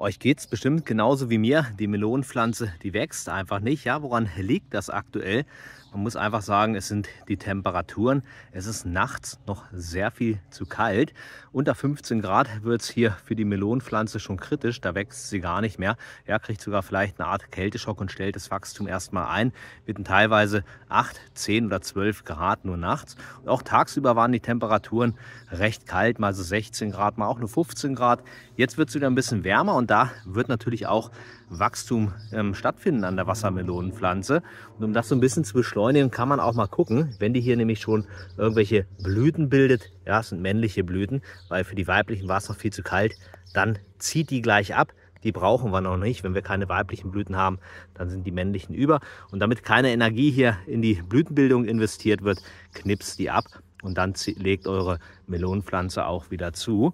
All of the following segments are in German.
Euch geht es bestimmt genauso wie mir. Die Melonenpflanze, die wächst einfach nicht. Ja, woran liegt das aktuell? Man muss einfach sagen, es sind die Temperaturen. Es ist nachts noch sehr viel zu kalt. Unter 15 Grad wird es hier für die Melonenpflanze schon kritisch. Da wächst sie gar nicht mehr. Er kriegt sogar vielleicht eine Art Kälteschock und stellt das Wachstum erstmal ein. Wir hatten teilweise 8, 10 oder 12 Grad nur nachts. Und auch tagsüber waren die Temperaturen recht kalt. Mal so 16 Grad, mal auch nur 15 Grad. Jetzt wird es wieder ein bisschen wärmer und da wird natürlich auch Wachstum ähm, stattfinden an der Wassermelonenpflanze. Und um das so ein bisschen zu beschleunigen, Freundin kann man auch mal gucken, wenn die hier nämlich schon irgendwelche Blüten bildet. Ja, das sind männliche Blüten, weil für die weiblichen war es noch viel zu kalt. Dann zieht die gleich ab. Die brauchen wir noch nicht. Wenn wir keine weiblichen Blüten haben, dann sind die männlichen über. Und damit keine Energie hier in die Blütenbildung investiert wird, knipst die ab und dann legt eure Melonenpflanze auch wieder zu.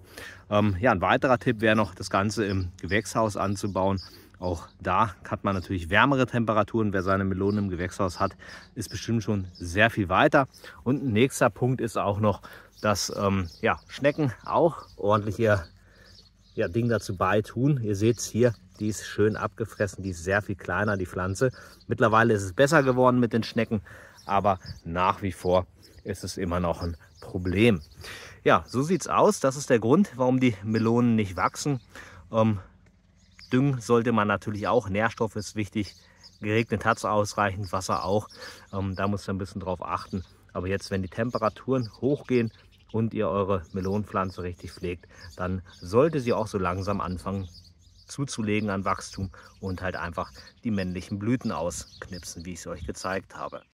Ähm, ja, ein weiterer Tipp wäre noch, das Ganze im Gewächshaus anzubauen. Auch da hat man natürlich wärmere Temperaturen. Wer seine Melonen im Gewächshaus hat, ist bestimmt schon sehr viel weiter. Und ein nächster Punkt ist auch noch, dass ähm, ja, Schnecken auch ordentlich ihr ja, Ding dazu beitun. Ihr seht es hier, die ist schön abgefressen, die ist sehr viel kleiner, die Pflanze. Mittlerweile ist es besser geworden mit den Schnecken, aber nach wie vor ist es immer noch ein Problem. Ja, so sieht es aus. Das ist der Grund, warum die Melonen nicht wachsen. Ähm, Düngen sollte man natürlich auch. Nährstoff ist wichtig. Geregnet hat es ausreichend, Wasser auch. Ähm, da muss man ein bisschen drauf achten. Aber jetzt, wenn die Temperaturen hochgehen und ihr eure Melonenpflanze richtig pflegt, dann sollte sie auch so langsam anfangen zuzulegen an Wachstum und halt einfach die männlichen Blüten ausknipsen, wie ich es euch gezeigt habe.